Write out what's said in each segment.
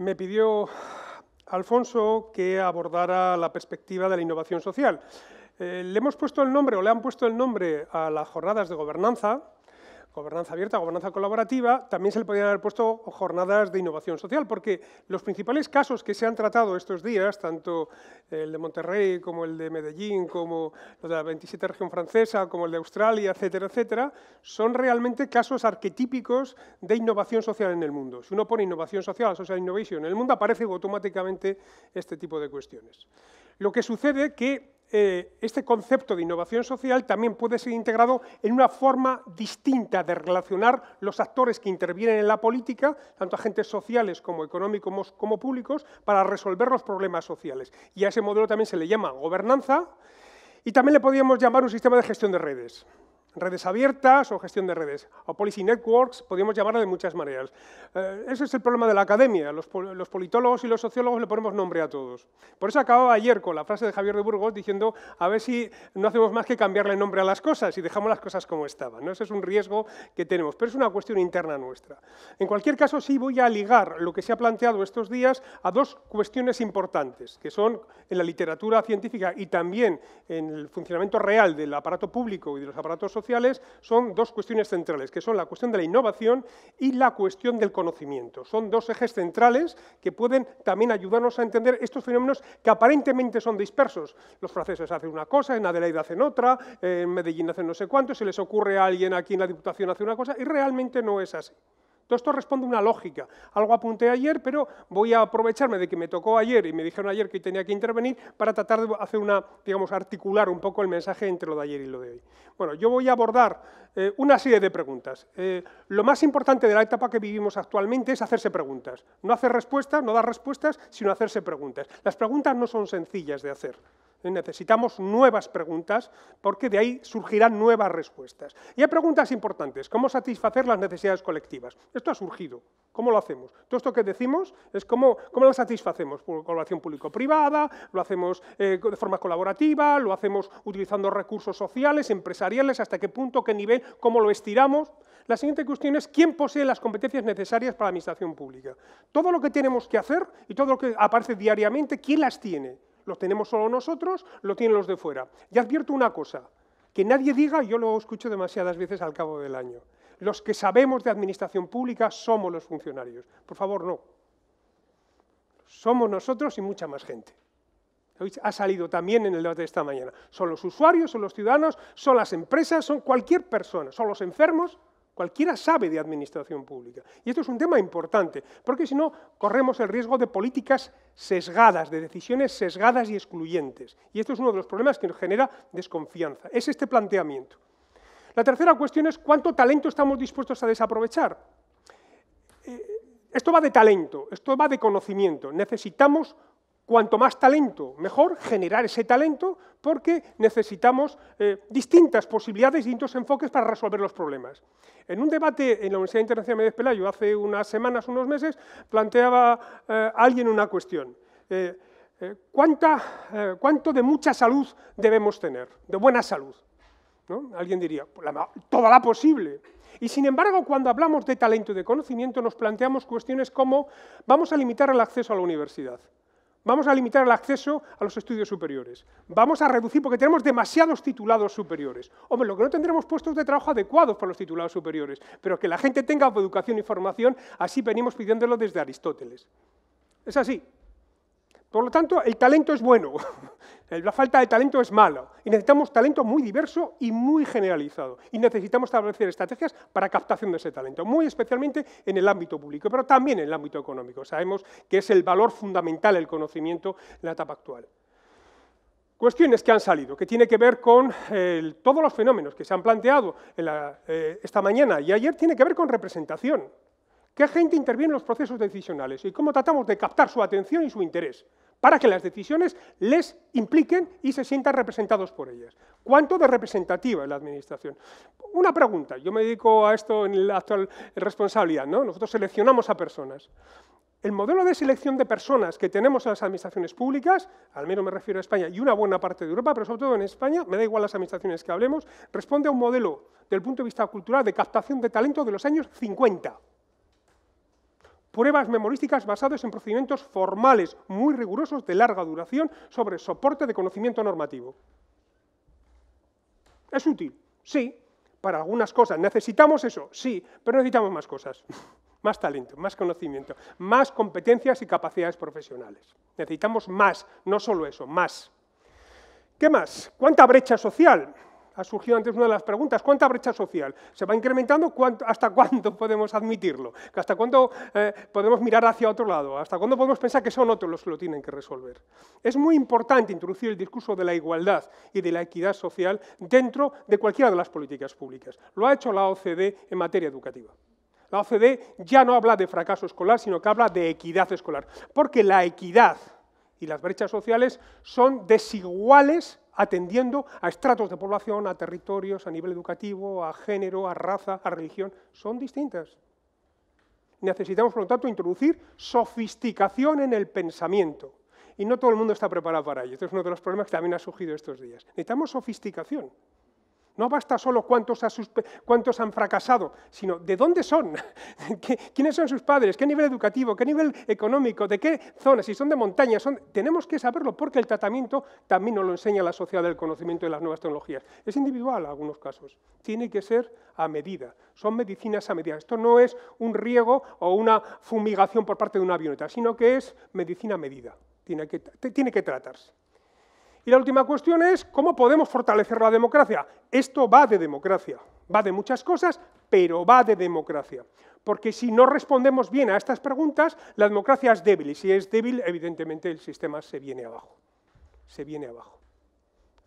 me pidió Alfonso que abordara la perspectiva de la innovación social. Eh, le hemos puesto el nombre, o le han puesto el nombre a las jornadas de gobernanza, gobernanza abierta, gobernanza colaborativa, también se le podían haber puesto jornadas de innovación social, porque los principales casos que se han tratado estos días, tanto el de Monterrey como el de Medellín, como los de la 27 región francesa, como el de Australia, etcétera, etcétera, son realmente casos arquetípicos de innovación social en el mundo. Si uno pone innovación social, social innovation, en el mundo aparece automáticamente este tipo de cuestiones. Lo que sucede que eh, este concepto de innovación social también puede ser integrado en una forma distinta de relacionar los actores que intervienen en la política, tanto agentes sociales como económicos como públicos, para resolver los problemas sociales. Y a ese modelo también se le llama gobernanza y también le podríamos llamar un sistema de gestión de redes redes abiertas o gestión de redes, o policy networks, podríamos llamarla de muchas maneras. Eh, ese es el problema de la academia, los, politólogos y los sociólogos le ponemos nombre a todos. Por eso acababa ayer con la frase de Javier de Burgos diciendo a ver si no hacemos más que cambiarle nombre a las cosas y dejamos las cosas como estaban. ¿no? Ese es un riesgo que tenemos, pero es una cuestión interna nuestra. En cualquier caso, sí voy a ligar lo que se ha planteado estos días a dos cuestiones importantes, que son en la literatura científica y también en el funcionamiento real del aparato público y de los aparatos sociales, sociales son dos cuestiones centrales, que son la cuestión de la innovación y la cuestión del conocimiento. Son dos ejes centrales que pueden también ayudarnos a entender estos fenómenos que aparentemente son dispersos. Los franceses hacen una cosa, en Adelaide hacen otra, en Medellín hacen no sé cuánto, se les ocurre a alguien aquí en la Diputación hace una cosa, y realmente no es así. Todo esto responde a una lógica. Algo apunté ayer, pero voy a aprovecharme de que me tocó ayer y me dijeron ayer que tenía que intervenir para tratar de hacer una, digamos, articular un poco el mensaje entre lo de ayer y lo de hoy. Bueno, yo voy a abordar eh, una serie de preguntas. Eh, lo más importante de la etapa que vivimos actualmente es hacerse preguntas. No hacer respuestas, no dar respuestas, sino hacerse preguntas. Las preguntas no son sencillas de hacer. Eh, necesitamos nuevas preguntas porque de ahí surgirán nuevas respuestas. Y hay preguntas importantes, cómo satisfacer las necesidades colectivas. Esto ha surgido. ¿Cómo lo hacemos? Todo esto que decimos es cómo, cómo lo satisfacemos, por colaboración público-privada, lo hacemos eh, de forma colaborativa, lo hacemos utilizando recursos sociales, empresariales, hasta qué punto, qué nivel, cómo lo estiramos. La siguiente cuestión es quién posee las competencias necesarias para la administración pública. Todo lo que tenemos que hacer y todo lo que aparece diariamente, ¿quién las tiene? ¿Lo tenemos solo nosotros? ¿Lo tienen los de fuera? Y advierto una cosa, que nadie diga, yo lo escucho demasiadas veces al cabo del año, los que sabemos de administración pública somos los funcionarios. Por favor, no. Somos nosotros y mucha más gente. Ha salido también en el debate de esta mañana. Son los usuarios, son los ciudadanos, son las empresas, son cualquier persona, son los enfermos, Cualquiera sabe de administración pública. Y esto es un tema importante, porque si no, corremos el riesgo de políticas sesgadas, de decisiones sesgadas y excluyentes. Y esto es uno de los problemas que nos genera desconfianza. Es este planteamiento. La tercera cuestión es cuánto talento estamos dispuestos a desaprovechar. Eh, esto va de talento, esto va de conocimiento. Necesitamos cuanto más talento, mejor generar ese talento porque necesitamos eh, distintas posibilidades, distintos enfoques para resolver los problemas. En un debate en la Universidad Internacional de Medellín, hace unas semanas, unos meses, planteaba eh, alguien una cuestión. ¿Cuánto de mucha salud debemos tener, de buena salud? Alguien diría, toda pues la posible. Y sin embargo, cuando hablamos de talento y de conocimiento, nos planteamos cuestiones como vamos a limitar el acceso a la universidad, vamos a limitar el acceso a los estudios superiores, vamos a reducir porque tenemos demasiados titulados superiores. Hombre, lo que no tendremos puestos de trabajo adecuados para los titulados superiores, pero que la gente tenga educación y formación, así venimos pidiéndolo desde Aristóteles. Es así. Por lo tanto, el talento es bueno, la falta de talento es malo y necesitamos talento muy diverso y muy generalizado. Y necesitamos establecer estrategias para captación de ese talento, muy especialmente en el ámbito público, pero también en el ámbito económico. Sabemos que es el valor fundamental el conocimiento en la etapa actual cuestiones que han salido, que tiene que ver con todos los fenómenos que se han planteado eh, esta mañana y ayer, tiene que ver con representación. ¿Qué gente interviene en los procesos decisionales y cómo tratamos de captar su atención y su interés? para que las decisiones les impliquen y se sientan representados por ellas. ¿Cuánto de representativa es la Administración? Una pregunta, yo me dedico a esto en la actual responsabilidad, ¿no? nosotros seleccionamos a personas. El modelo de selección de personas que tenemos en las administraciones públicas, al menos me refiero a España y una buena parte de Europa, pero sobre todo en España, me da igual las administraciones que hablemos, responde a un modelo, del punto de vista cultural, de captación de talento de los años 50 pruebas memorísticas basadas en procedimientos formales muy rigurosos de larga duración sobre soporte de conocimiento normativo. ¿Es útil? Sí, para algunas cosas. ¿Necesitamos eso? Sí, pero necesitamos más cosas. más talento, más conocimiento, más competencias y capacidades profesionales. Necesitamos más, no solo eso, más. ¿Qué más? ¿Cuánta brecha social? ha surgido antes una de las preguntas, ¿cuánta brecha social? ¿Se va incrementando? ¿Cuánto, ¿Hasta cuándo podemos admitirlo? ¿Hasta cuándo eh, podemos mirar hacia otro lado? ¿Hasta cuándo podemos pensar que son otros los que lo tienen que resolver? Es muy importante introducir el discurso de la igualdad y de la equidad social dentro de cualquiera de las políticas públicas. Lo ha hecho la OCDE en materia educativa. La OCDE ya no habla de fracaso escolar, sino que habla de equidad escolar, porque la equidad y las brechas sociales son desiguales atendiendo a estratos de población, a territorios, a nivel educativo, a género, a raza, a religión, son distintas. Necesitamos, por lo tanto, introducir sofisticación en el pensamiento. Y no todo el mundo está preparado para ello. Este es uno de los problemas que también ha surgido estos días. Necesitamos sofisticación. No basta solo cuántos, han fracasado, sino de dónde son, quiénes son sus padres, qué nivel educativo, qué nivel económico, de qué zona, si son de montaña. Tenemos que saberlo porque el tratamiento también nos lo enseña la sociedad del conocimiento de las nuevas tecnologías. Es individual en algunos casos, tiene que ser a medida. Son medicinas a medida. Esto no es un riego o una fumigación por parte de una avioneta, sino que es medicina a medida. tiene que tratarse. Y la última cuestión es cómo podemos fortalecer la democracia. Esto va de democracia, va de muchas cosas, pero va de democracia. Porque si no respondemos bien a estas preguntas, la democracia es débil. Y si es débil, evidentemente el sistema se viene abajo. Se viene abajo.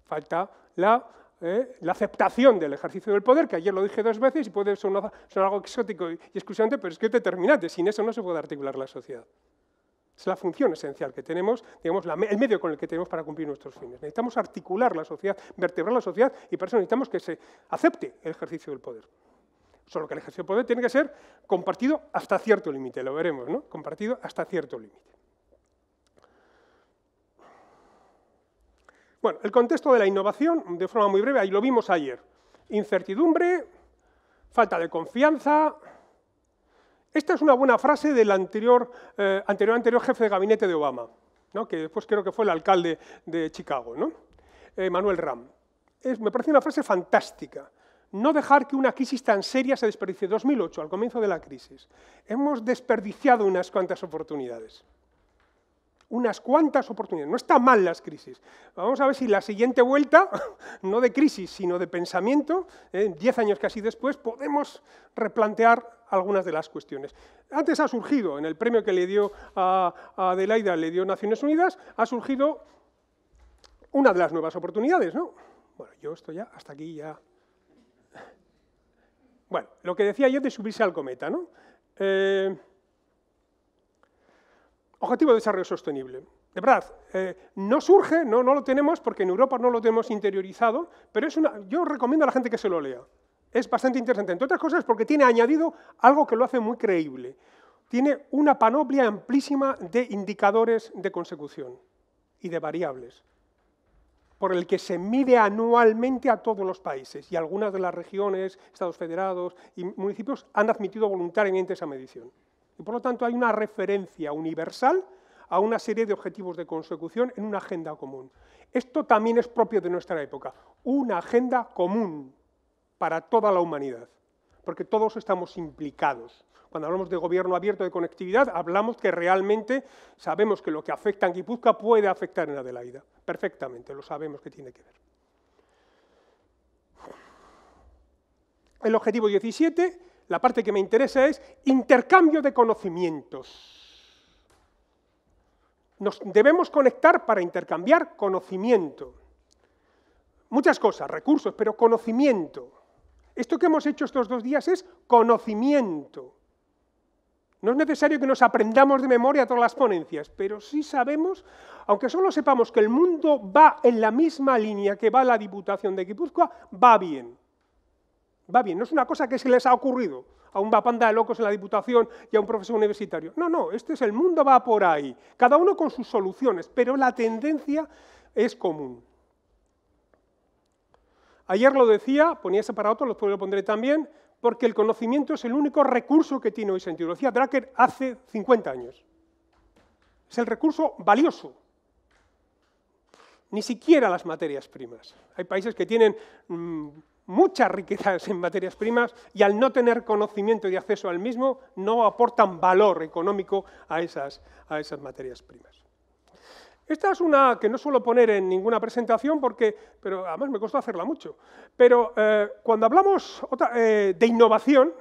Falta la eh, aceptación del ejercicio del poder, que ayer lo dije dos veces y puede ser algo exótico y exclusivamente, pero es que es determinante. Sin eso no se puede articular la sociedad. Es la función esencial que tenemos, digamos, el medio con el que tenemos para cumplir nuestros fines. Necesitamos articular la sociedad, vertebrar la sociedad y para eso necesitamos que se acepte el ejercicio del poder. Solo que el ejercicio del poder tiene que ser compartido hasta cierto límite, lo veremos, ¿no? Compartido hasta cierto límite. Bueno, el contexto de la innovación, de forma muy breve, ahí lo vimos ayer. Incertidumbre, falta de confianza, esta es una buena frase del anterior, eh, anterior, anterior jefe de gabinete de Obama, que después creo que fue el alcalde de Chicago, eh, Manuel Ram. me parece una frase fantástica. No dejar que una crisis tan seria se desperdicie. 2008, al comienzo de la crisis. Hemos desperdiciado unas cuantas oportunidades unas cuantas oportunidades. No están mal las crisis. Vamos a ver si la siguiente vuelta, no de crisis, sino de pensamiento, eh, diez años casi después, podemos replantear algunas de las cuestiones. Antes ha surgido, en el premio que le dio a, Adelaida, le dio Naciones Unidas, ha surgido una de las nuevas oportunidades, ¿no? Bueno, yo estoy ya, hasta aquí ya... Bueno, lo que decía yo de subirse al cometa, ¿no? Eh, Objetivo de desarrollo sostenible. De verdad, eh, no surge, no, no lo tenemos porque en Europa no lo tenemos interiorizado, pero es yo recomiendo a la gente que se lo lea. Es bastante interesante, entre otras cosas porque tiene añadido algo que lo hace muy creíble. Tiene una panoplia amplísima de indicadores de consecución y de variables, por el que se mide anualmente a todos los países y algunas de las regiones, estados federados y municipios han admitido voluntariamente esa medición. Y por lo tanto hay una referencia universal a una serie de objetivos de consecución en una agenda común. Esto también es propio de nuestra época, una agenda común para toda la humanidad, porque todos estamos implicados. Cuando hablamos de gobierno abierto de conectividad, hablamos que realmente sabemos que lo que afecta en Guipúzcoa puede afectar en Adelaida, perfectamente, lo sabemos que tiene que ver. El objetivo 17 la parte que me interesa es intercambio de conocimientos. Nos debemos conectar para intercambiar conocimiento. Muchas cosas, recursos, pero conocimiento. Esto que hemos hecho estos dos días es conocimiento. No es necesario que nos aprendamos de memoria todas las ponencias, pero sí sabemos, aunque solo sepamos que el mundo va en la misma línea que va la Diputación de Guipúzcoa, va bien va bien, no es una cosa que se les ha ocurrido a un bapanda de locos en la Diputación y a un profesor universitario. No, no, este es el mundo, va por ahí, cada uno con sus soluciones, pero la tendencia es común. Ayer lo decía, ponía ese para otro, lo pondré también, porque el conocimiento es el único recurso que tiene hoy sentido. Lo decía Drucker hace 50 años. Es el recurso valioso. Ni siquiera las materias primas. Hay países que tienen mm, muchas riquezas en materias primas y al no tener conocimiento y acceso al mismo no aportan valor económico a esas, a esas materias primas. Esta es una que no suelo poner en ninguna presentación porque, pero además me costó hacerla mucho. Pero eh, cuando hablamos eh, de innovación,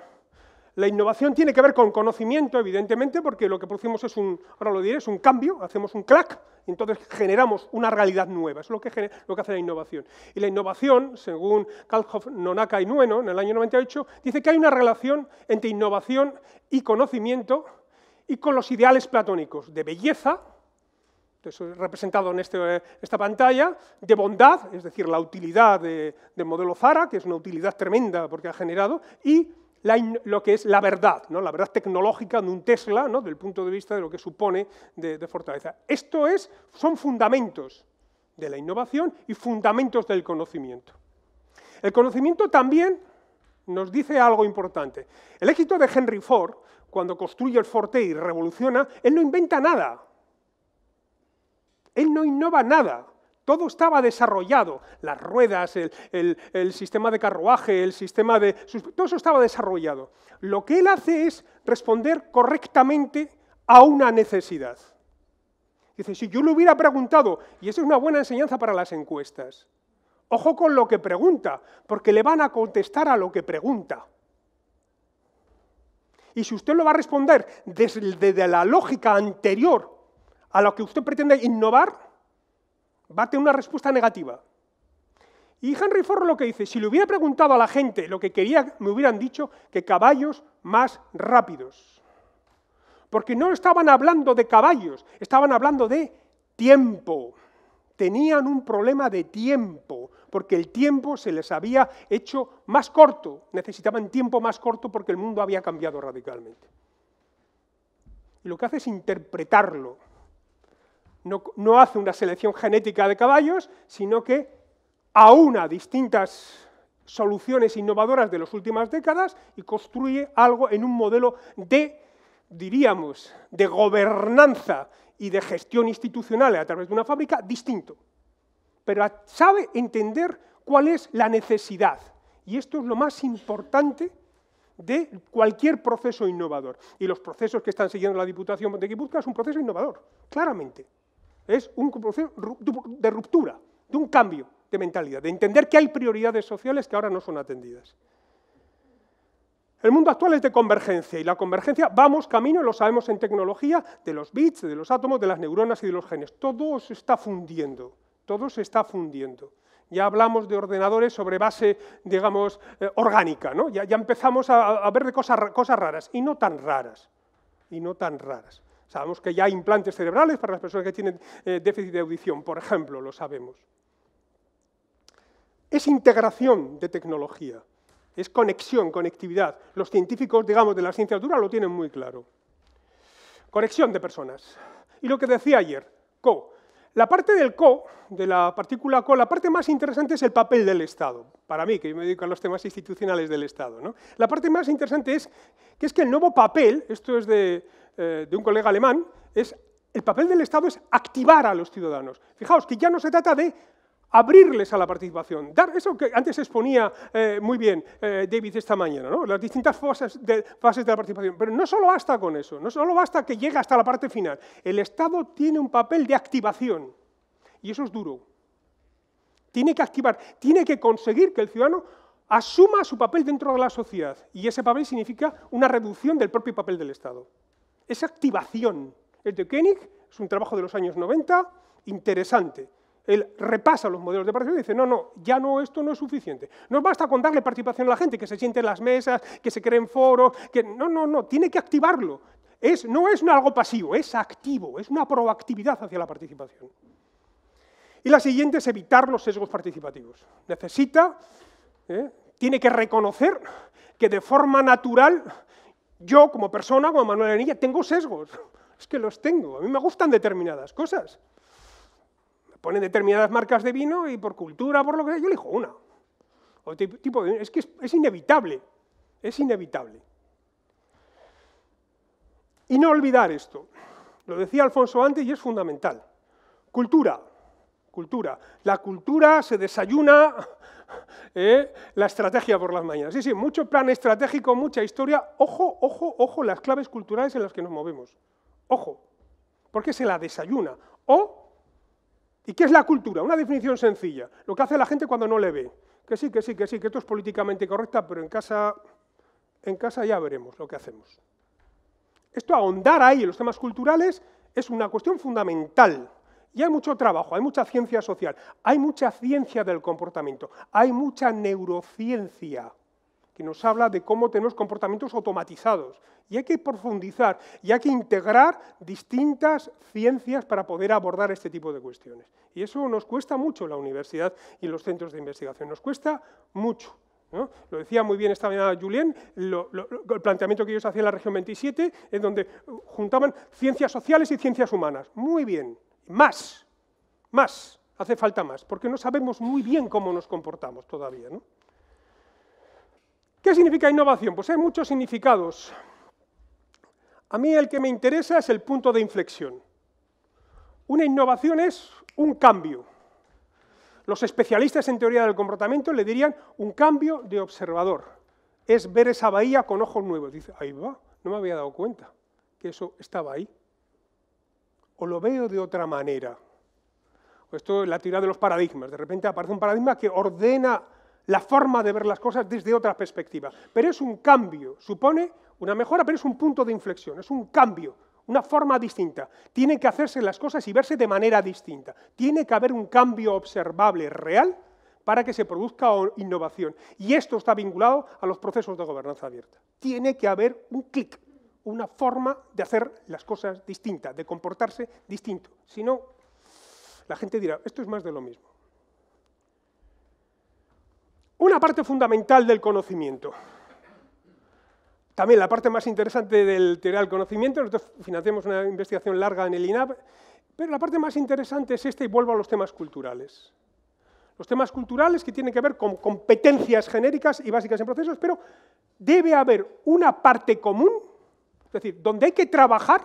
la innovación tiene que ver con conocimiento, evidentemente, porque lo que producimos es un, ahora lo un cambio, hacemos un clac, y entonces generamos una realidad nueva. Es lo que, hace la innovación. Y la innovación, según Kalhoff, Nonaka y Nueno, en el año 98, dice que hay una relación entre innovación y conocimiento y con los ideales platónicos de belleza, representado en este, esta pantalla, de bondad, es decir, la utilidad del modelo Zara, que es una utilidad tremenda porque ha generado, y lo que es la verdad, ¿no? la verdad tecnológica de un Tesla, ¿no? del punto de vista de lo que supone de, fortaleza. Esto es, son fundamentos de la innovación y fundamentos del conocimiento. El conocimiento también nos dice algo importante. El éxito de Henry Ford, cuando construye el Forte y revoluciona, él no inventa nada. Él no innova nada. Todo estaba desarrollado. Las ruedas, el, sistema de carruaje, el sistema de... Todo eso estaba desarrollado. Lo que él hace es responder correctamente a una necesidad. Dice, si yo le hubiera preguntado, y eso es una buena enseñanza para las encuestas, ojo con lo que pregunta, porque le van a contestar a lo que pregunta. Y si usted lo va a responder desde la lógica anterior a lo que usted pretende innovar, va una respuesta negativa. Y Henry Ford lo que dice, si le hubiera preguntado a la gente lo que quería, me hubieran dicho que caballos más rápidos. Porque no estaban hablando de caballos, estaban hablando de tiempo. Tenían un problema de tiempo, porque el tiempo se les había hecho más corto. Necesitaban tiempo más corto porque el mundo había cambiado radicalmente. Y lo que hace es interpretarlo no, hace una selección genética de caballos, sino que aúna distintas soluciones innovadoras de las últimas décadas y construye algo en un modelo de, diríamos, de gobernanza y de gestión institucional a través de una fábrica distinto. Pero sabe entender cuál es la necesidad. Y esto es lo más importante de cualquier proceso innovador. Y los procesos que están siguiendo la Diputación de Guipúzcoa es un proceso innovador, claramente es un proceso de ruptura, de un cambio de mentalidad, de entender que hay prioridades sociales que ahora no son atendidas. El mundo actual es de convergencia y la convergencia vamos camino, lo sabemos en tecnología, de los bits, de los átomos, de las neuronas y de los genes. Todo se está fundiendo, todo se está fundiendo. Ya hablamos de ordenadores sobre base, digamos, eh, orgánica, ¿no? Ya, empezamos a, a, ver de cosas, cosas raras y no tan raras, y no tan raras. Sabemos que ya hay implantes cerebrales para las personas que tienen eh, déficit de audición, por ejemplo, lo sabemos. Es integración de tecnología, es conexión, conectividad. Los científicos, digamos, de la ciencia dura lo tienen muy claro. Conexión de personas. Y lo que decía ayer, co. La parte del co, de la partícula co, la parte más interesante es el papel del Estado. Para mí, que yo me dedico a los temas institucionales del Estado. La parte más interesante es que es que el nuevo papel, esto es de eh, de un colega alemán, es el papel del Estado es activar a los ciudadanos. Fijaos que ya no se trata de abrirles a la participación, dar eso que antes exponía eh, muy bien eh, David esta mañana, las distintas fases de, fases de la participación. Pero no solo basta con eso, no solo basta que llegue hasta la parte final. El Estado tiene un papel de activación y eso es duro. Tiene que activar, tiene que conseguir que el ciudadano asuma su papel dentro de la sociedad y ese papel significa una reducción del propio papel del Estado. Es activación. El de Koenig es un trabajo de los años 90 interesante. Él repasa los modelos de participación y dice, no, no, ya no, esto no es suficiente. No basta con darle participación a la gente, que se siente en las mesas, que se creen foros, que no, no, no, tiene que activarlo. Es, no es algo pasivo, es activo, es una proactividad hacia la participación. Y la siguiente es evitar los sesgos participativos. Necesita, ¿eh? tiene que reconocer que de forma natural yo como persona, como Manuel Anilla, tengo sesgos. Es que los tengo. A mí me gustan determinadas cosas. Me ponen determinadas marcas de vino y por cultura, por lo que sea, yo elijo una. tipo es que es, es inevitable. Es inevitable. Y no olvidar esto. Lo decía Alfonso antes y es fundamental. Cultura cultura. La cultura se desayuna ¿eh? la estrategia por las mañanas. Sí, sí, mucho plan estratégico, mucha historia. Ojo, ojo, ojo, las claves culturales en las que nos movemos. Ojo, porque se la desayuna. O, ¿y qué es la cultura? Una definición sencilla, lo que hace la gente cuando no le ve. Que sí, que sí, que sí, que esto es políticamente correcta, pero en casa, en casa ya veremos lo que hacemos. Esto ahondar ahí en los temas culturales es una cuestión fundamental y hay mucho trabajo, hay mucha ciencia social, hay mucha ciencia del comportamiento, hay mucha neurociencia que nos habla de cómo tenemos comportamientos automatizados. Y hay que profundizar y hay que integrar distintas ciencias para poder abordar este tipo de cuestiones. Y eso nos cuesta mucho la universidad y los centros de investigación, nos cuesta mucho. Lo decía muy bien esta mañana Julien, el planteamiento que ellos hacían en la región 27, en donde uh, juntaban ciencias sociales y ciencias humanas. Muy bien, más, más, hace falta más, porque no sabemos muy bien cómo nos comportamos todavía. ¿no? ¿Qué significa innovación? Pues hay muchos significados. A mí el que me interesa es el punto de inflexión. Una innovación es un cambio. Los especialistas en teoría del comportamiento le dirían un cambio de observador. Es ver esa bahía con ojos nuevos. Dice, ahí va, no me había dado cuenta que eso estaba ahí o lo veo de otra manera. Esto es la teoría de los paradigmas. De repente aparece un paradigma que ordena la forma de ver las cosas desde otra perspectiva. Pero es un cambio, supone una mejora, pero es un punto de inflexión, es un cambio, una forma distinta. Tienen que hacerse las cosas y verse de manera distinta. Tiene que haber un cambio observable, real, para que se produzca innovación. Y esto está vinculado a los procesos de gobernanza abierta. Tiene que haber un clic, una forma de hacer las cosas distinta, de comportarse distinto. Si no, la gente dirá, esto es más de lo mismo. Una parte fundamental del conocimiento. También la parte más interesante del teoría del conocimiento, nosotros financiamos una investigación larga en el INAP, pero la parte más interesante es esta y vuelvo a los temas culturales. Los temas culturales que tienen que ver con competencias genéricas y básicas en procesos, pero debe haber una parte común es decir, donde hay que trabajar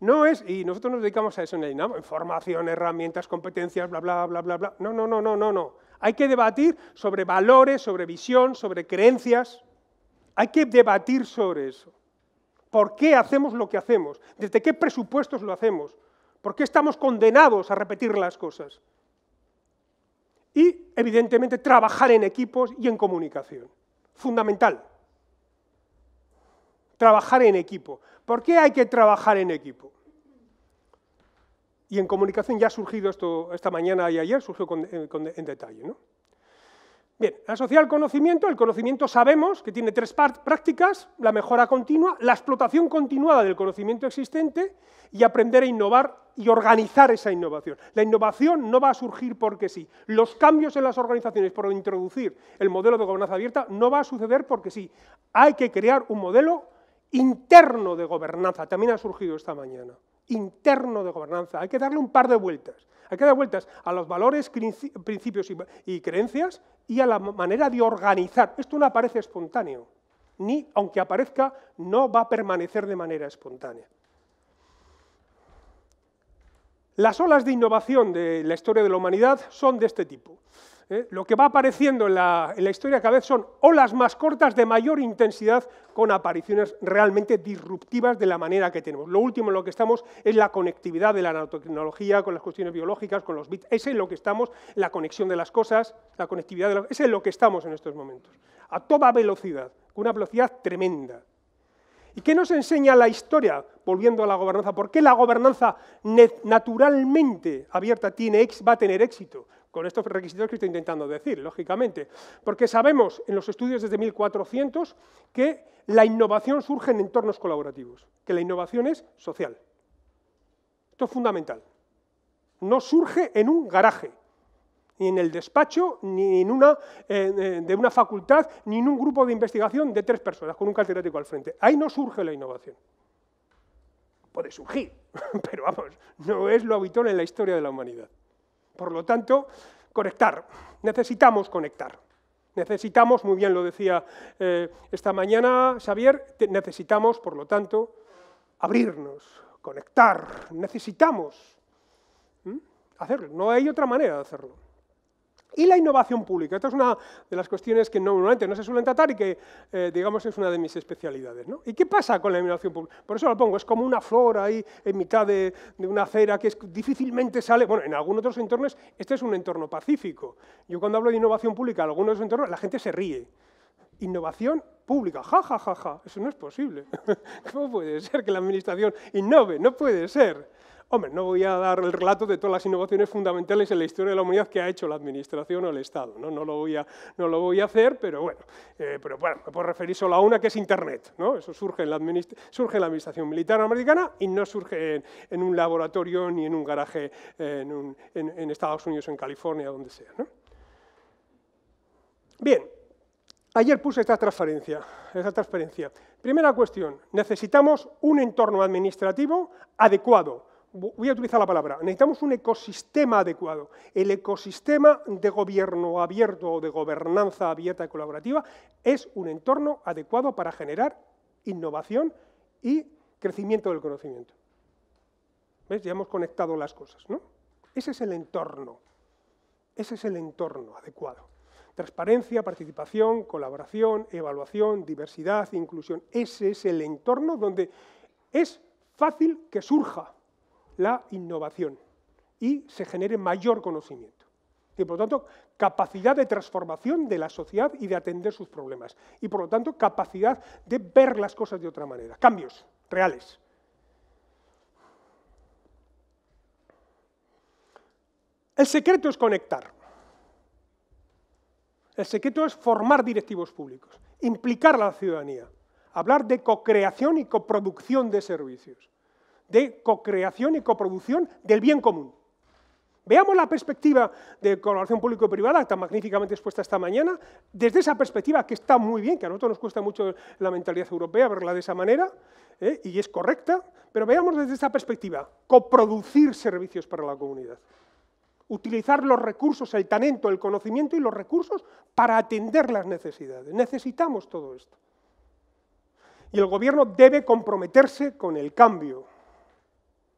no es, y nosotros nos dedicamos a eso en el formación, herramientas, competencias, bla, bla, bla, bla, bla. No, no, no, no, no, no. Hay que debatir sobre valores, sobre visión, sobre creencias. Hay que debatir sobre eso. ¿Por qué hacemos lo que hacemos? ¿Desde qué presupuestos lo hacemos? ¿Por qué estamos condenados a repetir las cosas? Y, evidentemente, trabajar en equipos y en comunicación. Fundamental trabajar en equipo. ¿Por qué hay que trabajar en equipo? Y en comunicación ya ha surgido esto esta mañana y ayer, surgió eh, en, detalle. ¿no? Bien, asociar el conocimiento, el conocimiento sabemos que tiene tres prácticas, la mejora continua, la explotación continuada del conocimiento existente y aprender a innovar y organizar esa innovación. La innovación no va a surgir porque sí. Los cambios en las organizaciones por introducir el modelo de gobernanza abierta no va a suceder porque sí. Hay que crear un modelo interno de gobernanza, también ha surgido esta mañana, interno de gobernanza. Hay que darle un par de vueltas. Hay que dar vueltas a los valores, principios y creencias y a la manera de organizar. Esto no aparece espontáneo, ni aunque aparezca, no va a permanecer de manera espontánea. Las olas de innovación de la historia de la humanidad son de este tipo. ¿eh? lo que va apareciendo en la, historia cada vez son olas más cortas de mayor intensidad con apariciones realmente disruptivas de la manera que tenemos. Lo último en lo que estamos es la conectividad de la nanotecnología con las cuestiones biológicas, con los bits. ese Es lo que estamos, la conexión de las cosas, la conectividad de las Es lo que estamos en estos momentos. A toda velocidad, con una velocidad tremenda. ¿Y qué nos enseña la historia? Volviendo a la gobernanza, ¿por qué la gobernanza naturalmente abierta tiene, va a tener éxito? Con estos requisitos que estoy intentando decir, lógicamente. Porque sabemos en los estudios desde 1400 que la innovación surge en entornos colaborativos, que la innovación es social. Esto es fundamental. No surge en un garaje, ni en el despacho, ni en una, eh, eh, de una facultad, ni en un grupo de investigación de tres personas con un catedrático al frente. Ahí no surge la innovación. Puede surgir, pero vamos, no es lo habitual en la historia de la humanidad. Por lo tanto, conectar. Necesitamos conectar. Necesitamos, muy bien lo decía eh, esta mañana Xavier, necesitamos, por lo tanto, abrirnos, conectar. Necesitamos hacerlo. No hay otra manera de hacerlo. Y la innovación pública. Esta es una de las cuestiones que normalmente no se suelen tratar y que, eh, digamos, es una de mis especialidades. ¿Y qué pasa con la innovación pública? Por eso lo pongo, es como una flor ahí en mitad de, una acera que difícilmente sale. Bueno, en algunos otros entornos, este es un entorno pacífico. Yo cuando hablo de innovación pública, en algunos entornos la gente se ríe. Innovación pública. Ja, ja, ja, ja. Eso no es posible. ¿Cómo puede ser que la administración innove? No puede ser. Hombre, no voy a dar el relato de todas las innovaciones fundamentales en la historia de la humanidad que ha hecho la Administración o el Estado. No, lo, voy a, hacer, pero bueno, eh, pero bueno, me puedo referir solo a una que es Internet. Eso surge en, la Administración Militar Americana y no surge en, un laboratorio ni en un garaje eh, en, Estados Unidos, en California, donde sea. Bien, Ayer puse esta transferencia, esta transferencia. Primera cuestión, necesitamos un entorno administrativo adecuado voy a utilizar la palabra, necesitamos un ecosistema adecuado. El ecosistema de gobierno abierto o de gobernanza abierta y colaborativa es un entorno adecuado para generar innovación y crecimiento del conocimiento. ¿Ves? Ya hemos conectado las cosas, ¿no? Ese es el entorno, ese es el entorno adecuado. Transparencia, participación, colaboración, evaluación, diversidad, inclusión. Ese es el entorno donde es fácil que surja la innovación y se genere mayor conocimiento. Y por lo tanto, capacidad de transformación de la sociedad y de atender sus problemas. Y por lo tanto, capacidad de ver las cosas de otra manera. Cambios reales. El secreto es conectar. El secreto es formar directivos públicos, implicar a la ciudadanía, hablar de co-creación y coproducción de servicios de cocreación y coproducción del bien común. Veamos la perspectiva de colaboración público-privada, tan magníficamente expuesta esta mañana, desde esa perspectiva que está muy bien, que a nosotros nos cuesta mucho la mentalidad europea verla de esa manera, ¿eh? y es correcta, pero veamos desde esa perspectiva, coproducir servicios para la comunidad. Utilizar los recursos, el talento, el conocimiento y los recursos para atender las necesidades. Necesitamos todo esto. Y el gobierno debe comprometerse con el cambio,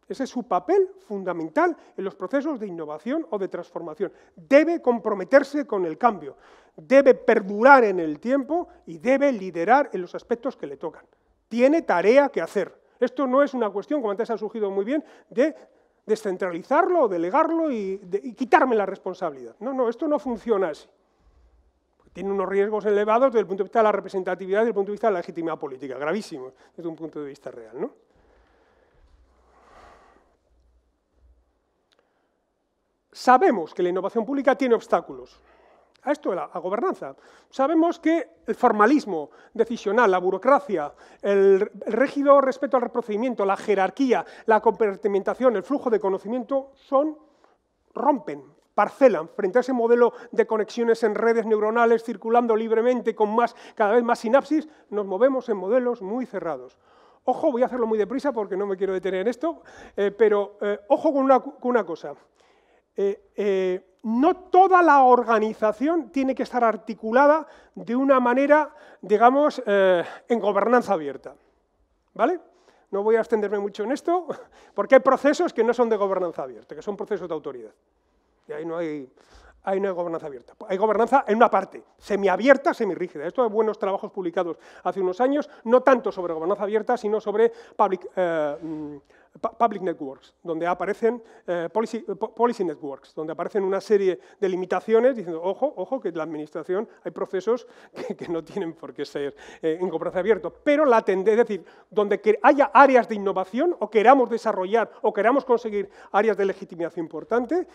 ese es su papel fundamental en los procesos de innovación o de transformación. Debe comprometerse con el cambio, debe perdurar en el tiempo y debe liderar en los aspectos que le tocan. Tiene tarea que hacer. Esto no es una cuestión, como antes ha surgido muy bien, de descentralizarlo, o delegarlo y, quitarme la responsabilidad. No, no, esto no funciona así. Tiene unos riesgos elevados desde el punto de vista de la representatividad, desde el punto de vista de la legitimidad política, gravísimos desde un punto de vista real. ¿no? Sabemos que la innovación pública tiene obstáculos. A esto la gobernanza. Sabemos que el formalismo decisional, la burocracia, el, régido rígido respeto al procedimiento, la jerarquía, la compartimentación, el flujo de conocimiento son rompen, parcelan frente a ese modelo de conexiones en redes neuronales circulando libremente con más, cada vez más sinapsis, nos movemos en modelos muy cerrados. Ojo, voy a hacerlo muy deprisa porque no me quiero detener en esto, eh, pero eh, ojo con una cosa. Eh, eh, no toda la organización tiene que estar articulada de una manera, digamos, eh, en gobernanza abierta. ¿Vale? No voy a extenderme mucho en esto, porque hay procesos que no son de gobernanza abierta, que son procesos de autoridad. Y ahí no hay, no gobernanza abierta. Hay gobernanza en una parte, semiabierta, semirrígida. Esto hay buenos trabajos publicados hace unos años, no tanto sobre gobernanza abierta, sino sobre public, public networks, donde aparecen eh, eh, policy, networks, donde aparecen una serie de limitaciones diciendo, ojo, ojo, que en la administración hay procesos que, no tienen por qué ser eh, en compra abierto. Pero la tendencia, es decir, donde que haya áreas de innovación o queramos desarrollar o queramos conseguir áreas de legitimidad importante,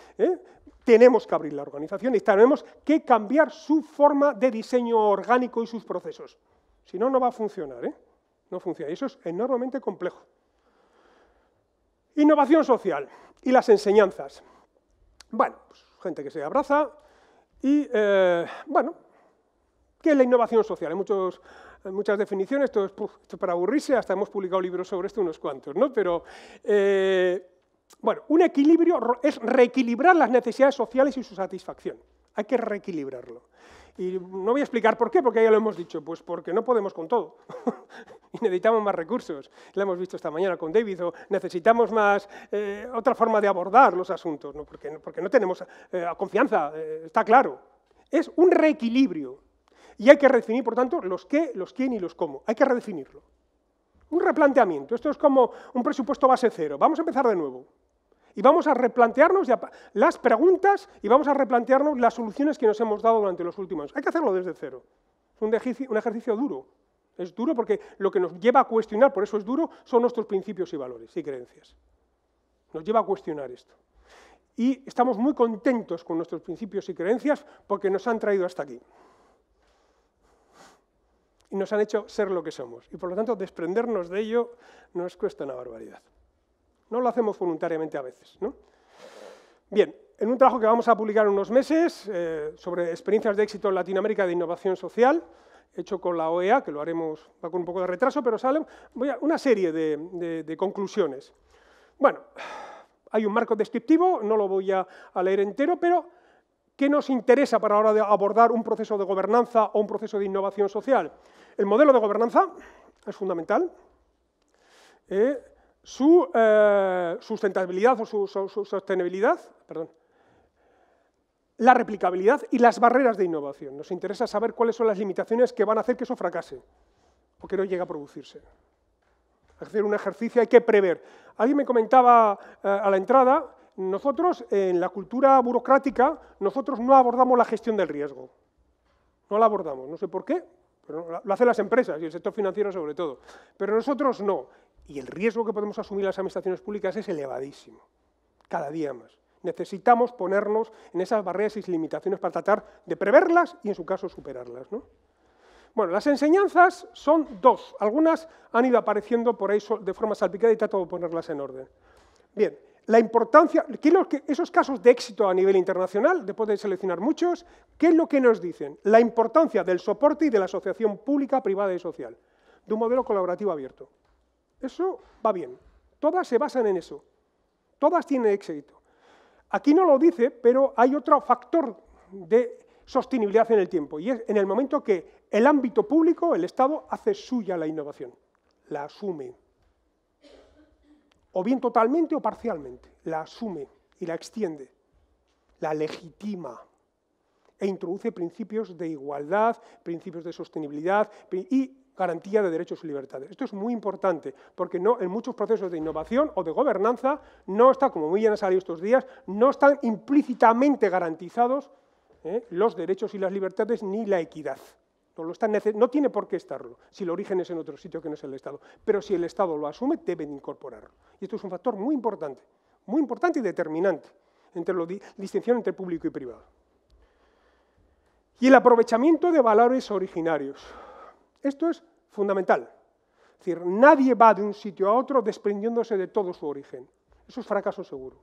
tenemos que abrir la organización y tenemos que cambiar su forma de diseño orgánico y sus procesos. Si no, no va a funcionar. No funciona. Y eso es enormemente complejo. Innovación social y las enseñanzas. Bueno, pues, gente que se abraza y, eh, bueno, ¿qué es la innovación social? Hay muchas definiciones, esto es, para aburrirse, hasta hemos publicado libros sobre esto, unos cuantos, ¿no? Pero, eh, bueno, un equilibrio es reequilibrar las necesidades sociales y su satisfacción. Hay que reequilibrarlo. Y no voy a explicar por qué, porque ya lo hemos dicho, pues porque no podemos con todo. necesitamos más recursos. Lo hemos visto esta mañana con David, necesitamos más, eh, otra forma de abordar los asuntos, Porque, porque no tenemos eh, confianza, eh, está claro. Es un reequilibrio. Y hay que redefinir, por tanto, los qué, los quién y los cómo. Hay que redefinirlo. Un replanteamiento. Esto es como un presupuesto base cero. Vamos a empezar de nuevo. Y vamos a replantearnos las preguntas y vamos a replantearnos las soluciones que nos hemos dado durante los últimos años. Hay que hacerlo desde cero. Es un ejercicio, un ejercicio duro. Es duro porque lo que nos lleva a cuestionar, por eso es duro, son nuestros principios y valores y creencias. Nos lleva a cuestionar esto. Y estamos muy contentos con nuestros principios y creencias porque nos han traído hasta aquí. Y nos han hecho ser lo que somos. Y por lo tanto, desprendernos de ello nos cuesta una barbaridad. No lo hacemos voluntariamente a veces. ¿no? Bien, en un trabajo que vamos a publicar en unos meses eh, sobre experiencias de éxito en Latinoamérica de innovación social, hecho con la OEA, que lo haremos con un poco de retraso, pero sale voy a una serie de, conclusiones. Bueno, hay un marco descriptivo, no lo voy a, leer entero, pero ¿qué nos interesa para ahora de abordar un proceso de gobernanza o un proceso de innovación social? El modelo de gobernanza es fundamental. Eh, su eh, sustentabilidad o su, sostenibilidad, perdón, la replicabilidad y las barreras de innovación. Nos interesa saber cuáles son las limitaciones que van a hacer que eso fracase porque no llega a producirse. Hacer un ejercicio hay que prever. Alguien me comentaba eh, a la entrada, nosotros en la cultura burocrática, nosotros no abordamos la gestión del riesgo. No la abordamos, no sé por qué, pero lo hacen las empresas y el sector financiero sobre todo. Pero nosotros no. Y el riesgo que podemos asumir las administraciones públicas es elevadísimo, cada día más. Necesitamos ponernos en esas barreras y limitaciones para tratar de preverlas y, en su caso, superarlas. Bueno, las enseñanzas son dos. Algunas han ido apareciendo por ahí de forma salpicada y trato de ponerlas en orden. Bien, la importancia, que, esos casos de éxito a nivel internacional, después de seleccionar muchos, ¿qué es lo que nos dicen? La importancia del soporte y de la asociación pública, privada y social, de un modelo colaborativo abierto. Eso va bien. Todas se basan en eso. Todas tienen éxito. Aquí no lo dice, pero hay otro factor de sostenibilidad en el tiempo, y es en el momento que el ámbito público, el Estado, hace suya la innovación, la asume. O bien totalmente o parcialmente, la asume y la extiende, la legitima e introduce principios de igualdad, principios de sostenibilidad y garantía de derechos y libertades. Esto es muy importante porque en muchos procesos de innovación o de gobernanza no está, como muy bien ha salido estos días, no están implícitamente garantizados ¿eh? los derechos y las libertades ni la equidad. No, tiene por qué estarlo si el origen es en otro sitio que no es el Estado. Pero si el Estado lo asume, deben incorporarlo. Y esto es un factor muy importante, muy importante y determinante entre la distinción entre público y privado. Y el aprovechamiento de valores originarios. Esto es fundamental. Es decir, nadie va de un sitio a otro desprendiéndose de todo su origen. Eso es fracaso seguro.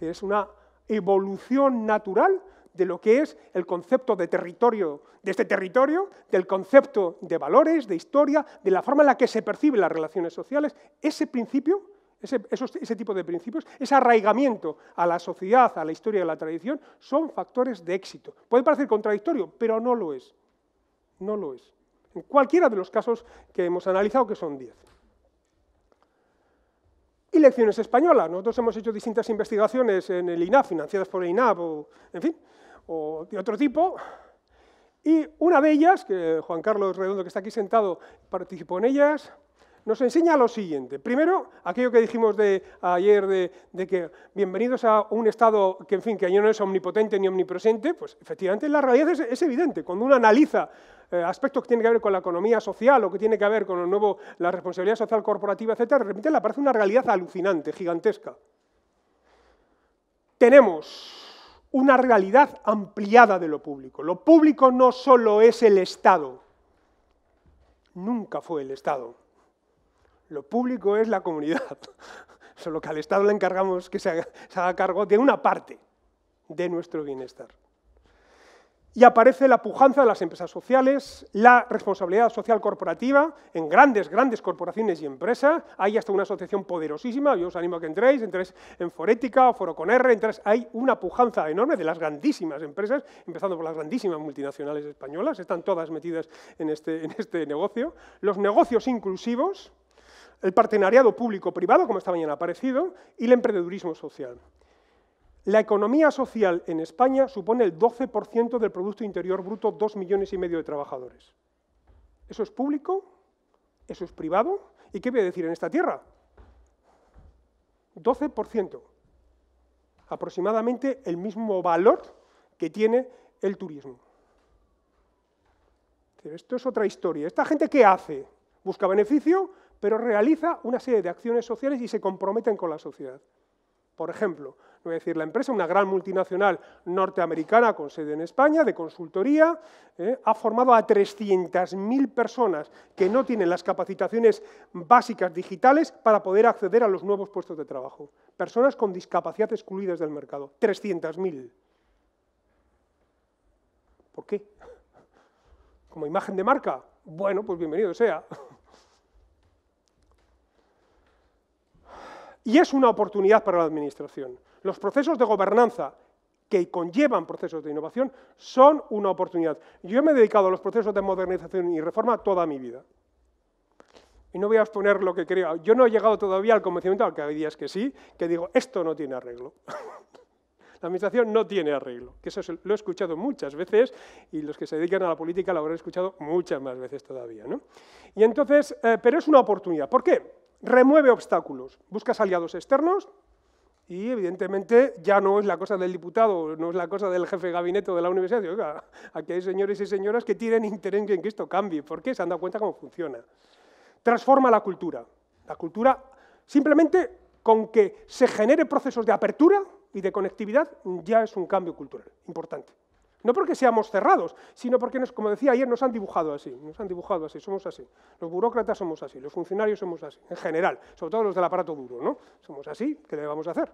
Es, una evolución natural de lo que es el concepto de territorio, de este territorio, del concepto de valores, de historia, de la forma en la que se perciben las relaciones sociales. Ese principio, ese, ese tipo de principios, ese arraigamiento a la sociedad, a la historia y a la tradición, son factores de éxito. Puede parecer contradictorio, pero no lo es. No lo es. En cualquiera de los casos que hemos analizado, que son 10. Y lecciones españolas. Nosotros hemos hecho distintas investigaciones en el INAP, financiadas por el INAP, en fin, o de otro tipo. Y una de ellas, que Juan Carlos Redondo, que está aquí sentado, participó en ellas, nos enseña lo siguiente. Primero, aquello que dijimos de, ayer de, que bienvenidos a un Estado que, en fin, que no es omnipotente ni omnipresente, pues efectivamente la realidad es, evidente. Cuando uno analiza eh, aspectos que tienen que ver con la economía social o que tiene que ver con nuevo, la responsabilidad social corporativa, etc., de repente le aparece una realidad alucinante, gigantesca. Tenemos una realidad ampliada de lo público. Lo público no solo es el Estado, nunca fue el Estado lo público es la comunidad. Solo que al Estado le encargamos que se haga, cargo de una parte de nuestro bienestar. Y aparece la pujanza de las empresas sociales, la responsabilidad social corporativa en grandes, grandes corporaciones y empresas. Hay hasta una asociación poderosísima, yo os animo a que entréis, entréis en Forética o Foro con R, hay una pujanza enorme de las grandísimas empresas, empezando por las grandísimas multinacionales españolas, están todas metidas en este, en este negocio. Los negocios inclusivos, el partenariado público-privado, como esta mañana ha aparecido, y el emprendedurismo social. La economía social en España supone el 12% del Producto Interior Bruto, dos millones y medio de trabajadores. ¿Eso es público? ¿Eso es privado? ¿Y qué voy a decir en esta tierra? 12%. Aproximadamente el mismo valor que tiene el turismo. Esto es otra historia. ¿Esta gente qué hace? ¿Busca beneficio? pero realiza una serie de acciones sociales y se comprometen con la sociedad. Por ejemplo, voy decir la empresa, una gran multinacional norteamericana con sede en España, de consultoría, eh, ha formado a 300.000 personas que no tienen las capacitaciones básicas digitales para poder acceder a los nuevos puestos de trabajo. Personas con discapacidad excluidas del mercado. 300.000. ¿Por qué? ¿Como imagen de marca? Bueno, pues bienvenido sea. y es una oportunidad para la Administración. Los procesos de gobernanza que conllevan procesos de innovación son una oportunidad. Yo me he dedicado a los procesos de modernización y reforma toda mi vida. Y no voy a exponer lo que creo. Yo no he llegado todavía al convencimiento, aunque hay días que sí, que digo, esto no tiene arreglo. La administración no tiene arreglo, que eso lo he escuchado muchas veces y los que se dedican a la política lo habrán escuchado muchas más veces todavía. ¿no? Y entonces, eh, pero es una oportunidad. ¿Por qué? remueve obstáculos, buscas aliados externos y evidentemente ya no es la cosa del diputado, no es la cosa del jefe de gabinete de la universidad. aquí hay señores y señoras que tienen interés en que esto cambie, porque se han dado cuenta cómo funciona. Transforma la cultura. La cultura simplemente con que se genere procesos de apertura y de conectividad ya es un cambio cultural importante. No porque seamos cerrados, sino porque, nos, como decía ayer, nos han dibujado así, nos han dibujado así, somos así. Los burócratas somos así, los funcionarios somos así, en general, sobre todo los del aparato duro, ¿no? Somos así, ¿qué le vamos a hacer?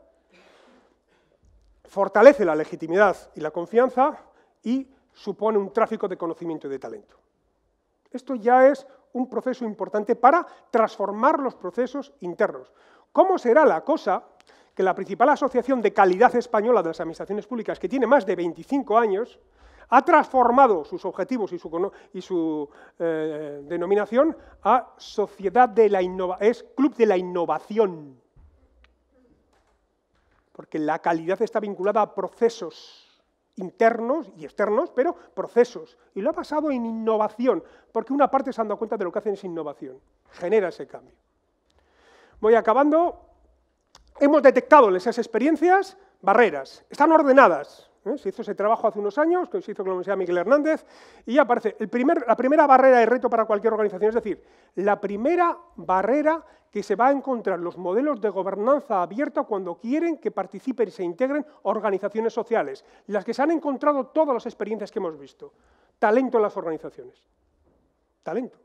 Fortalece la legitimidad y la confianza y supone un tráfico de conocimiento y de talento. Esto ya es un proceso importante para transformar los procesos internos. ¿Cómo será la cosa? que la principal asociación de calidad española de las administraciones públicas, que tiene más de 25 años, ha transformado sus objetivos y su, eh, denominación a Sociedad de la Innovación, es Club de la Innovación. Porque la calidad está vinculada a procesos internos y externos, pero procesos. Y lo ha pasado en innovación, porque una parte se han dado cuenta de lo que hacen es innovación. Genera ese cambio. Voy acabando hemos detectado en esas experiencias barreras. Están ordenadas. ¿eh? Se hizo ese trabajo hace unos años, que se hizo con la Universidad Miguel Hernández, y aparece la primera barrera de reto para cualquier organización, es decir, la primera barrera que se va a encontrar los modelos de gobernanza abierta cuando quieren que participen y se integren organizaciones sociales, las que se han encontrado todas las experiencias que hemos visto. Talento en las organizaciones. Talento.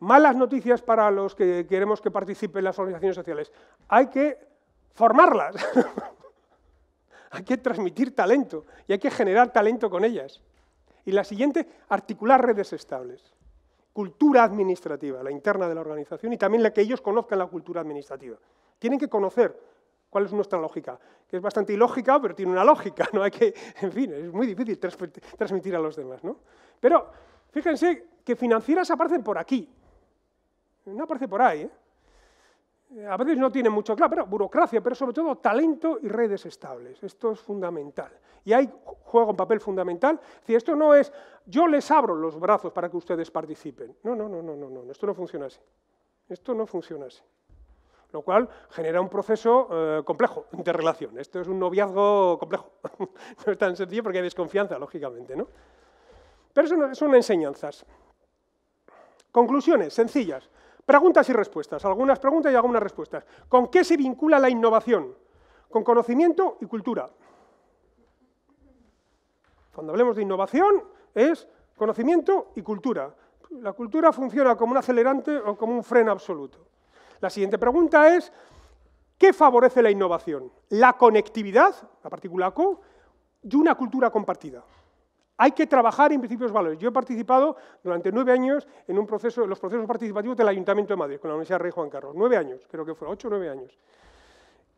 Malas noticias para los que queremos que participen las organizaciones sociales. Hay que formarlas. hay que transmitir talento y hay que generar talento con ellas. Y la siguiente, articular redes estables. Cultura administrativa, la interna de la organización y también la que ellos conozcan la cultura administrativa. Tienen que conocer cuál es nuestra lógica, que es bastante ilógica, pero tiene una lógica, ¿no? Hay que, en fin, es muy difícil transmitir a los demás, ¿no? Pero fíjense que financieras aparecen por aquí, no aparece por ahí, ¿eh? Eh, a veces no tienen mucho claro, pero burocracia, pero sobre todo talento y redes estables. Esto es fundamental. Y ahí juega un papel fundamental. si esto no es yo les abro los brazos para que ustedes participen. No, no, no, no, no, no. Esto no funciona así. Esto no funciona así. Lo cual genera un proceso eh, complejo de relación. Esto es un noviazgo complejo. no es tan sencillo porque hay desconfianza, lógicamente. ¿no? Pero son, son enseñanzas. Conclusiones sencillas. Preguntas y respuestas, algunas preguntas y algunas respuestas. ¿Con qué se vincula la innovación? Con conocimiento y cultura. Cuando hablemos de innovación es conocimiento y cultura. La cultura funciona como un acelerante o como un freno absoluto. La siguiente pregunta es, ¿qué favorece la innovación? La conectividad, la partícula CO, y una cultura compartida. Hay que trabajar en principios valores. Yo he participado durante nueve años en un proceso, los procesos participativos del Ayuntamiento de Madrid, con la Universidad Rey Juan Carlos. Nueve años, creo que fueron, ocho o nueve años.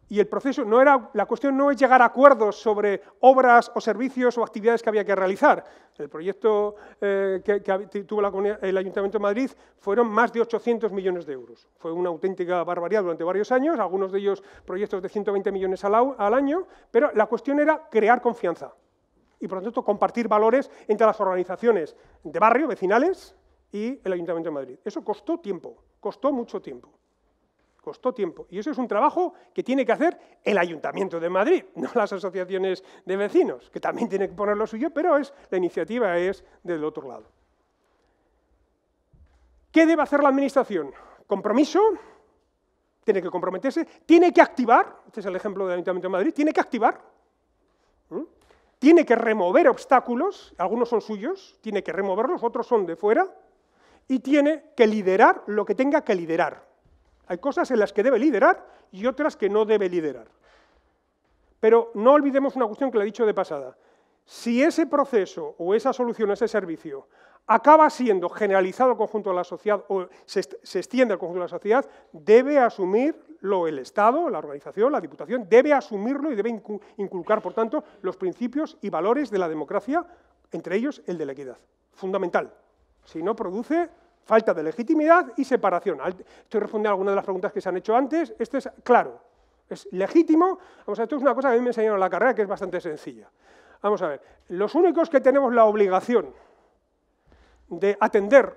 Y el proceso no era, la cuestión no es llegar a acuerdos sobre obras o servicios o actividades que había que realizar. El proyecto eh, que, tuvo el Ayuntamiento de Madrid fueron más de 800 millones de euros. Fue una auténtica barbaridad durante varios años, algunos de ellos proyectos de 120 millones al año, pero la cuestión era crear confianza y, por lo tanto, compartir valores entre las organizaciones de barrio, vecinales, y el Ayuntamiento de Madrid. Eso costó tiempo, costó mucho tiempo. Costó tiempo. Y eso es un trabajo que tiene que hacer el Ayuntamiento de Madrid, no las asociaciones de vecinos, que también tiene que poner lo suyo, pero es, la iniciativa es del otro lado. ¿Qué debe hacer la Administración? Compromiso, tiene que comprometerse, tiene que activar, este es el ejemplo del Ayuntamiento de Madrid, tiene que activar tiene que remover obstáculos, algunos son suyos, tiene que removerlos, otros son de fuera, y tiene que liderar lo que tenga que liderar. Hay cosas en las que debe liderar y otras que no debe liderar. Pero no olvidemos una cuestión que le he dicho de pasada. Si ese proceso o esa solución, ese servicio, acaba siendo generalizado el conjunto de la sociedad o se, extiende al conjunto de la sociedad, debe asumirlo el Estado, la organización, la Diputación, debe asumirlo y debe inculcar, por tanto, los principios y valores de la democracia, entre ellos el de la equidad. Fundamental. Si no produce falta de legitimidad y separación. Estoy respondiendo a algunas de las preguntas que se han hecho antes. Esto es claro, es legítimo. Vamos a ver, esto es una cosa que a mí me enseñaron en la carrera que es bastante sencilla. Vamos a ver, los únicos que tenemos la obligación de atender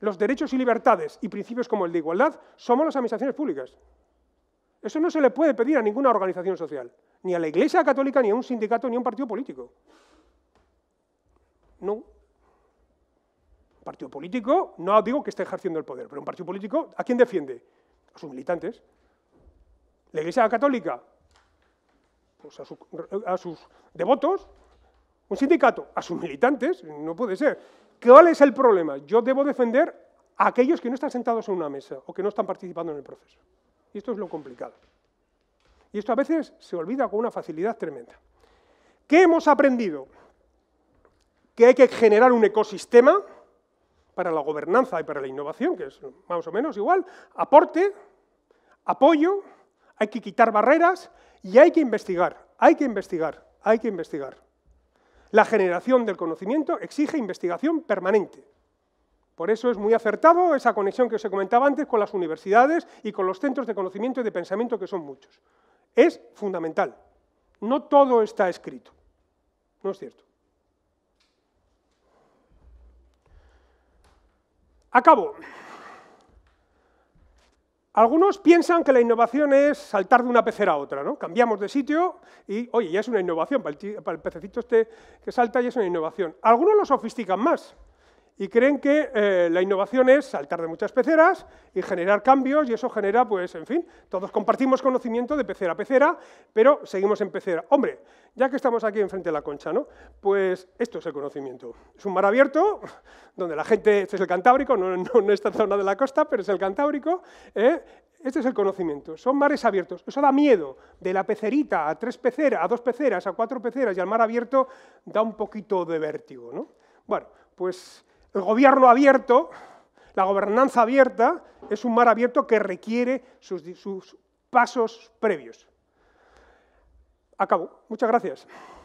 los derechos y libertades y principios como el de igualdad somos las administraciones públicas. Eso no se le puede pedir a ninguna organización social, ni a la Iglesia Católica, ni a un sindicato, ni a un partido político. No. partido político, no digo que esté ejerciendo el poder, pero un partido político, ¿a quién defiende? A sus militantes. La Iglesia Católica, pues a, a sus devotos. Un sindicato, a sus militantes, no puede ser. ¿Cuál es el problema? Yo debo defender a aquellos que no están sentados en una mesa o que no están participando en el proceso. Y esto es lo complicado. Y esto a veces se olvida con una facilidad tremenda. ¿Qué hemos aprendido? Que hay que generar un ecosistema para la gobernanza y para la innovación, que es más o menos igual, aporte, apoyo, hay que quitar barreras y hay que investigar, hay que investigar, hay que investigar. La generación del conocimiento exige investigación permanente. Por eso es muy acertado esa conexión que os he comentado antes con las universidades y con los centros de conocimiento y de pensamiento, que son muchos. Es fundamental. No todo está escrito. No es cierto. Acabo. Algunos piensan que la innovación es saltar de una pecera a otra, ¿no? Cambiamos de sitio y, oye, ya es una innovación, para el, pececito este que salta ya es una innovación. Algunos lo sofistican más y creen que eh, la innovación es saltar de muchas peceras y generar cambios y eso genera, pues, en fin, todos compartimos conocimiento de pecera a pecera, pero seguimos en pecera. Hombre, ya que estamos aquí enfrente de la concha, ¿no? Pues esto es el conocimiento. Es un mar abierto donde la gente, este es el Cantábrico, no, no, en esta zona de la costa, pero es el Cantábrico, ¿eh? Este es el conocimiento, son mares abiertos. Eso da miedo. De la pecerita a tres peceras, a dos peceras, a cuatro peceras y al mar abierto da un poquito de vértigo, ¿no? Bueno, pues el gobierno abierto, la gobernanza abierta, es un mar abierto que requiere sus, pasos previos. Acabo. Muchas gracias.